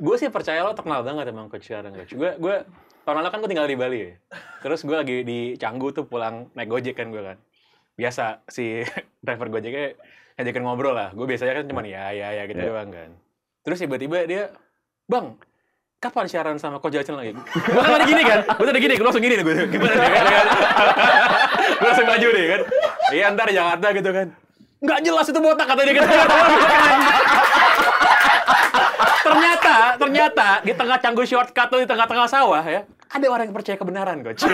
gue sih percaya lo terkenal banget emang coach sekarang coach gue gue tahun lalu kan gue tinggal di Bali ya terus gue lagi di Canggu tuh pulang naik gojek kan gue kan biasa si driver gojeknya ngajakin ngobrol lah gue biasanya kan cuman ya ya ya gitu yeah. doang kan terus tiba-tiba dia bang kapan siaran sama Coach Jacan lagi? Gue kan ada gini kan, gue tadi gini, gue langsung gini gue, gimana nih kan? gue langsung maju nih kan, iya ntar di Jakarta gitu kan, nggak jelas itu botak kata dia kan, ternyata di tengah canggu shortcut tuh di tengah-tengah sawah ya, ada orang yang percaya kebenaran, coach.